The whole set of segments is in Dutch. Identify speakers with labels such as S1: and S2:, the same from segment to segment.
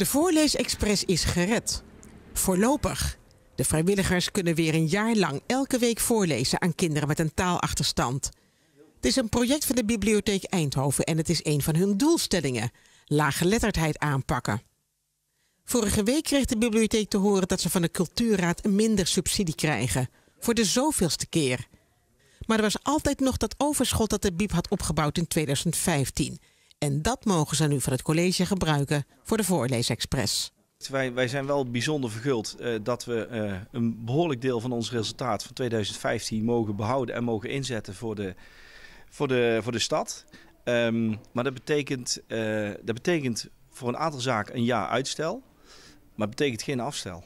S1: De voorleesexpress is gered. Voorlopig. De vrijwilligers kunnen weer een jaar lang elke week voorlezen aan kinderen met een taalachterstand. Het is een project van de Bibliotheek Eindhoven en het is een van hun doelstellingen: laaggeletterdheid aanpakken. Vorige week kreeg de bibliotheek te horen dat ze van de Cultuurraad minder subsidie krijgen. Voor de zoveelste keer. Maar er was altijd nog dat overschot dat de BIEB had opgebouwd in 2015. En dat mogen ze nu van het college gebruiken voor de Voorleesexpress.
S2: Wij, wij zijn wel bijzonder verguld eh, dat we eh, een behoorlijk deel van ons resultaat van 2015 mogen behouden en mogen inzetten voor de, voor de, voor de stad. Ehm, maar dat betekent, eh, dat betekent voor een aantal zaken een jaar uitstel, maar dat betekent geen afstel.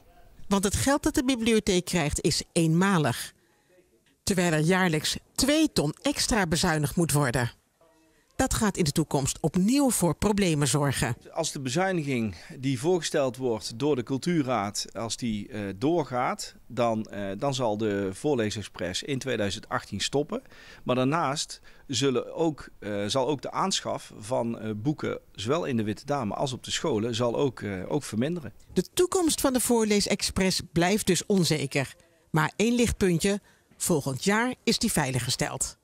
S1: Want het geld dat de bibliotheek krijgt is eenmalig. Terwijl er jaarlijks 2 ton extra bezuinigd moet worden dat gaat in de toekomst opnieuw voor problemen zorgen.
S2: Als de bezuiniging die voorgesteld wordt door de Cultuurraad, als die eh, doorgaat, dan, eh, dan zal de Voorleesexpress in 2018 stoppen. Maar daarnaast zullen ook, eh, zal ook de aanschaf van boeken, zowel in de Witte Dame als op de scholen, zal ook, ook verminderen.
S1: De toekomst van de Voorleesexpress blijft dus onzeker. Maar één lichtpuntje, volgend jaar is die veiliggesteld.